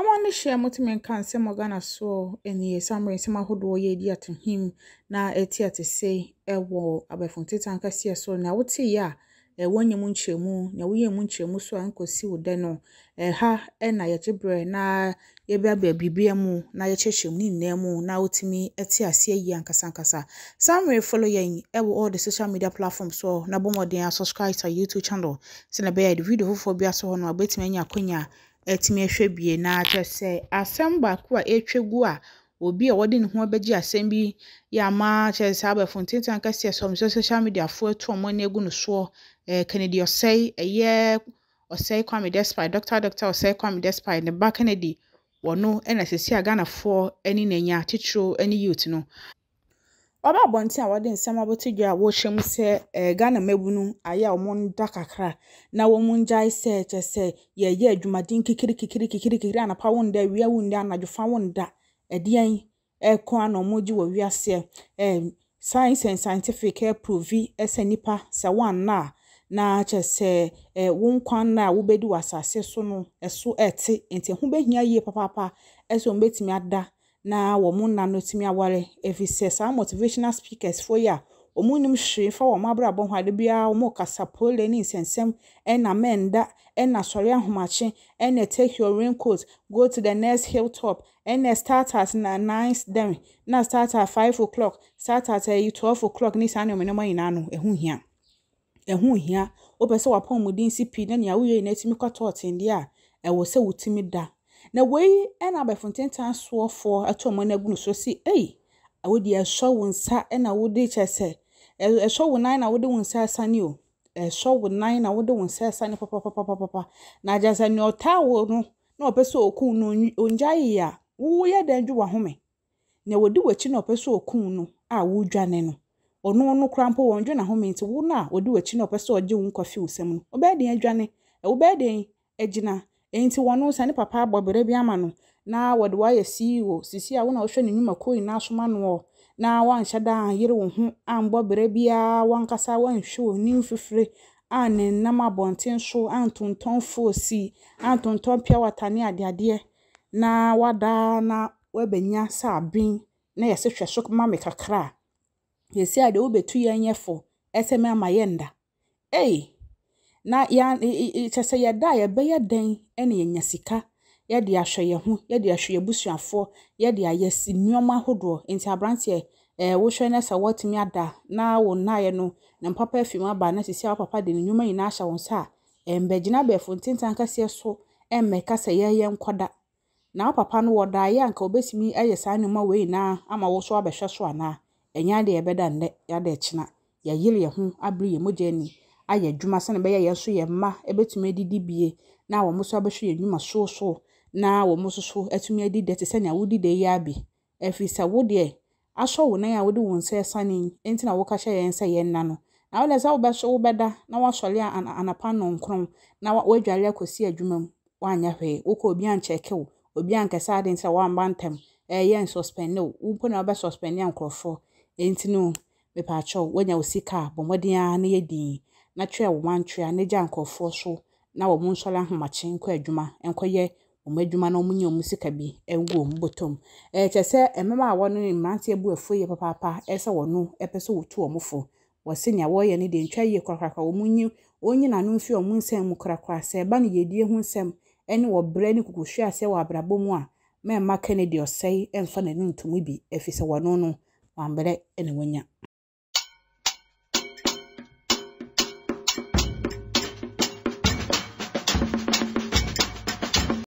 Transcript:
ɔma no hyɛ nka nsɛm ɔghana soɔ ɛneɛ sammerɛ nsɛm ahodoɔ yɛ adi na ɛti ate sɛ ɛwɔ so na woteeɛ a ɛwɔ nyɛ mu na woyɛ mu so a nkɔsi wo dɛ no ɛha ɛna yɛgye berɛ na yɛbɛaba biribia mu na yɛkyerɛkyerɛ mu ne nyinaa mu na wotumi te aseɛ yie ankasankasa samre follow yɛn ɛwɔ all the social media platform na bɔ mmɔden a subscribe to youtube channel sɛ na ɛbɛyɛ de bi aso hɔ no anya atumi ahwɛ bie na akyerɛ sɛ asɛm baako a ɛretwa gu a obi a wɔde ne ho abɛgye asɛm bi yɛ ama kyerɛ sɛ abɛfo ntintan akɛseɛ sɛ social media foɔ to ɔmo ani agu no soɔ ɛɛ kennedy ɔsɛe ɛyɛ ɔsɛe kwame despite doctor doctor ɔsɛe kwame despite ne ba kennedy wɔno ɛna sisi a ghanafoɔ ɛne n'anya titiro ɛne youth no ɔba abɔnten a wɔde nsɛm abɔto dwa a wɔrehyɛ mu sɛ ɛɛ eh, ghana mmabunu ayɛ a wɔn da kakra na wɔn gyae sɛ kyɛ sɛ yɛyɛ adwumaden kikiri kikiri kikiri kikiri anapa wɔn da awia wɔn da anadwofa wɔn da ɛdeɛn ɛɛko ana wɔn gye wɔ wiaseɛ ɛɛ eh, science and scientific ɛɛprovi eh, ɛsɛ nipa sɛ wɔn a na kyɛ sɛ ɛɛ wɔn kwan na a wɔbɛdi wɔ asase so no ɛso ɛɛte nti ho bɛhia yie papaapa ɛsɛ wɔn bɛtumi ada na wɔn nna no tumi aware ɛfiri sɛ saa motivational speakers fo yi a wɔn nim hwee fa wɔn abrabɔ ho ade biara wɔn kasa pole ne nsɛnsɛm ɛna mɛnda ɛna sɔre ahomakye ɛna take your raincoat go to the next hill top ɛna start at na nine dem na start at five o'clock start at ɛyi eh, twelve o'clock ne saa nneɛma nneɛma nyinaa no ɛho hia ɛho hia wopɛ sɛ wapɔn mu den si pii na nea woyɛ yi na etumi kɔtɔ ɔtendeɛ a ɛwɔ sɛ wotumi da na wei na abɛfontentan soɔfoɔ ato ɔmo na egu n'usoro si ei awo deɛ ɛsɔ wo nsa na wodi kyɛ sɛ ɛsɔ wo nan na wodi wo nsa asani o ɛsɔ wo nan na wodi wo nsa asani papapapapa na agyasa nea ɔtaa wo no na ɔpɛ sɛ okun no ongya yie a woyɛ dɛn dwe wahome na wodi w'akyi na ɔpɛ sɛ okun no a wodwane no ɔno no kora mpo wɔn dwe n'ahome nti wo no a wodi w'akyi na ɔpɛ sɛ ɔgye wo nkɔfi wo nsam no ɔbɛyɛ dɛn adwane ɛwɔ bɛyɛ dɛn agyina Enti wɔn nsa ne papa abɔ bere bi ama no na wɔde wayɛ ceo sisi a wɔn a wɔhwɛ ne nnwumakuo nyinaa soma noɔ na wɔanhyɛ da ayere wɔn ho ambɔ bere biara wɔnkasa wɔnhwɛ wɔn nim fifire a ne nam abɔnten so antontɔn foosi antontɔn pia wata ne adeadeɛ na wadaa na wabɛnya sɛ abin na yɛsɛ hwɛ so ma me kakra a yɛsi a deɛ wobɛtu yɛn yɛ fo ɛsɛ mɛ ama yɛn da ee. Hey! na kyɛ sɛ yɛda a yɛbɛyɛ dɛn na yɛnya sika yɛde ya yɛn ho yɛde ahwɛ yɛn abusuafoɔ yɛde ayɛ si nneɛma ahodoɔ nti aberanteɛ ɛɛ wohwɛ na sɛ wɔtumi ada na wo nnaeɛ no ne mpapa afim aba na sisi a papa de ne nneɛma nyinaa ahyɛ wɔn nsa a mbɛgyina abɛɛfo ntentan kɛseɛ so mmɛka sɛ yɛyɛ nkɔda na wo papa no wɔda ayɛ anka obɛtumi ayɛ saa nneɛma wei nyinaa ama wo so abɛhwɛ so anaa ɛnyɛ adeɛ yɛbɛda nnɛ yɛada ɛkyina yɛayere yɛn ho abere yɛn mogya ani ayɛ adwuma sɛne ɛbɛyɛ yɛn nso yɛn mma ɛbɛtumi adidi bie na wɔn nso abɛhwɛ yɛn nnwuma soso, na wɔn nso so atumi adi dɛ te sɛnea wodi dɛ yi abi ɛfiri sɛ wo deɛ asɔ wo nan a wode wo nsa ɛsa yi ɛnti na woka hyɛ yɛn sɛ yɛn nna no na wode sɛ wobɛso wobɛda na woasɔre anapa nonkron na woadware akɔsi adwuma mu woanyɛ hwee wokɔ obi ankyɛke wo obi ankɛsɛ ade nsɛ woamba ntam ɛyɛ nsɔspɛnne wo wompo na wobɛsɔspɛnne a nkurɔfoɔ no mepaakyɛw woanya wo sika a bɔ ara na yɛ din na twerɛ wɔn antwerɛ na gya nkurɔfoɔ so na wɔn nso ahomakye nkɔ adwuma nkɔyɛ wɔn adwuma na wɔn nyɛ wɔn sika bi ngu wɔn bɔtɔ mu ɛkyɛ sɛ mmabaawa no ne mmeranteɛ bu afuo yɛ papaapa ɛsɛ wɔn no ɛpɛ sɛ wɔtu wɔn fo wɔsi nea wɔreyɛ no deɛ ntwa yie korakora wɔn nyi wɔn nyi n'ano mfi wɔn nsɛm mu korakora sɛ ɛba no yɛdie ho nsɛm ɛne wɔbrɛ ne kukuhwe aseɛ wɔ abrabɔ mu a mmarima kennedy ɔsɛe ɛmfa n'ani ntomi bi ɛfisɛ wɔn no wɔn ambrɛ ɛna wɔnya.